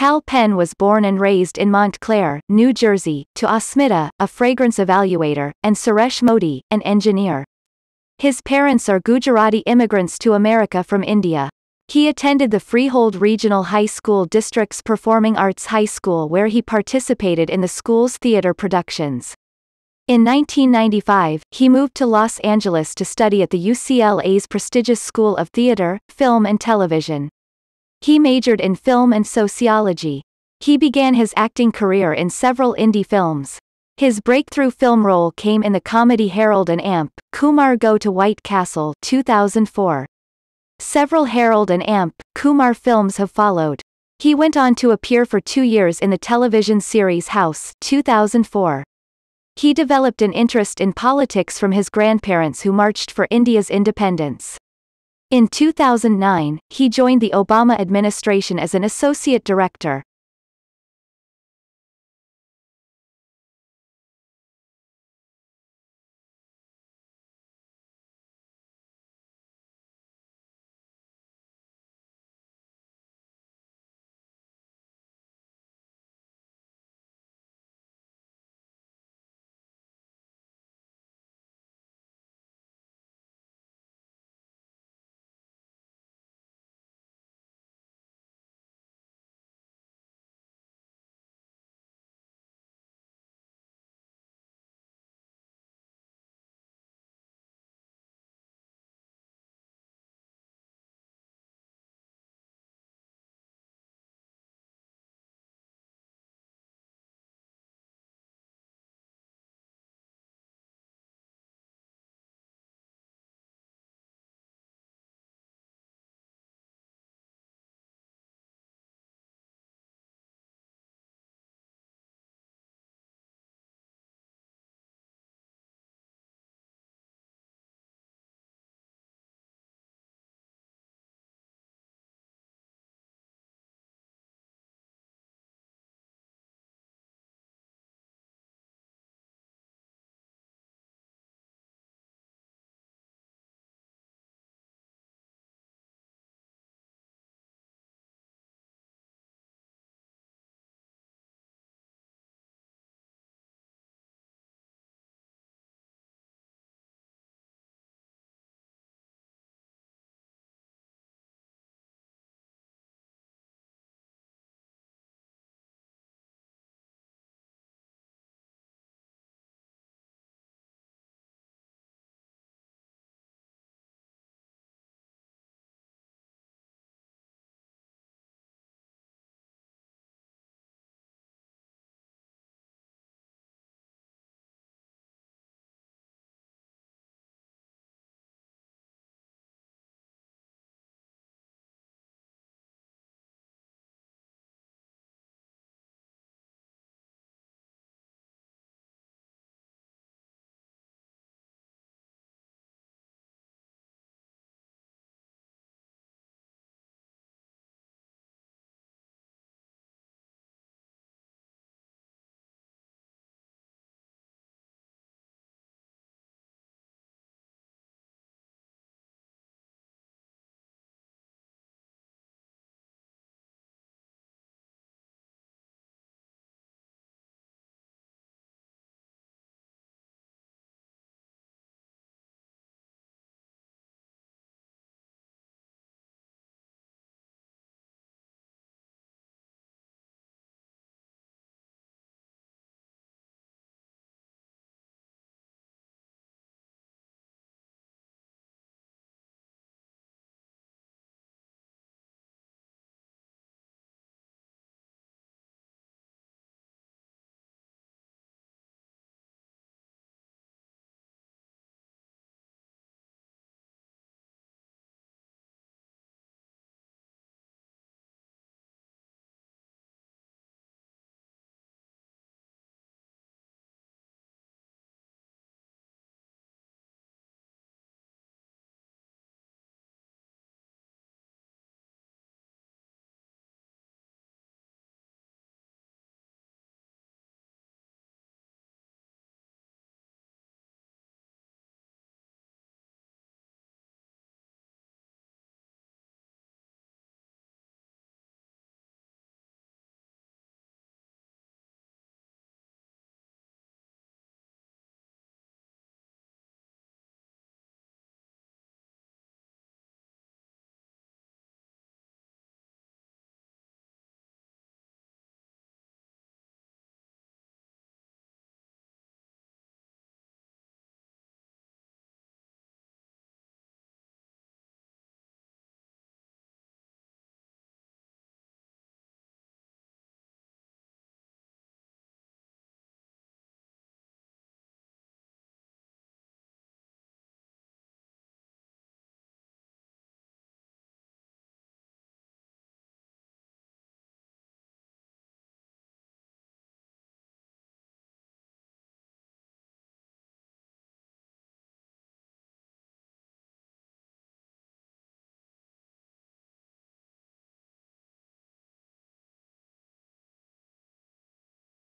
Cal Penn was born and raised in Montclair, New Jersey, to Asmita, a fragrance evaluator, and Suresh Modi, an engineer. His parents are Gujarati immigrants to America from India. He attended the Freehold Regional High School District's Performing Arts High School where he participated in the school's theater productions. In 1995, he moved to Los Angeles to study at the UCLA's prestigious School of Theater, Film and Television. He majored in film and sociology. He began his acting career in several indie films. His breakthrough film role came in the comedy Harold and Amp, Kumar Go to White Castle 2004. Several Harold and Amp, Kumar films have followed. He went on to appear for two years in the television series House 2004. He developed an interest in politics from his grandparents who marched for India's independence. In 2009, he joined the Obama administration as an associate director.